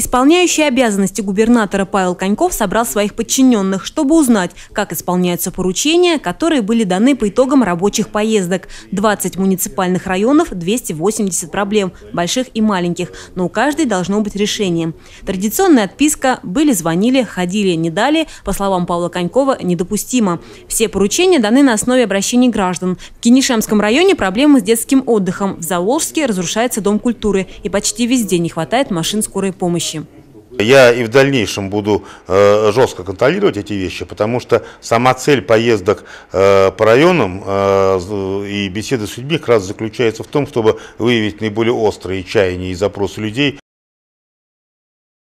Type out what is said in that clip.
Исполняющий обязанности губернатора Павел Коньков собрал своих подчиненных, чтобы узнать, как исполняются поручения, которые были даны по итогам рабочих поездок. 20 муниципальных районов, 280 проблем, больших и маленьких, но у каждой должно быть решение. Традиционная отписка «были, звонили, ходили, не дали» по словам Павла Конькова недопустимо. Все поручения даны на основе обращений граждан. В Кенишемском районе проблемы с детским отдыхом, в Заволжске разрушается Дом культуры и почти везде не хватает машин скорой помощи вещи. Я и в дальнейшем буду э, жестко контролировать эти вещи, потому что сама цель поездок э, по районам э, и беседы с людьми как раз заключается в том, чтобы выявить наиболее острые чаяния и запросы людей.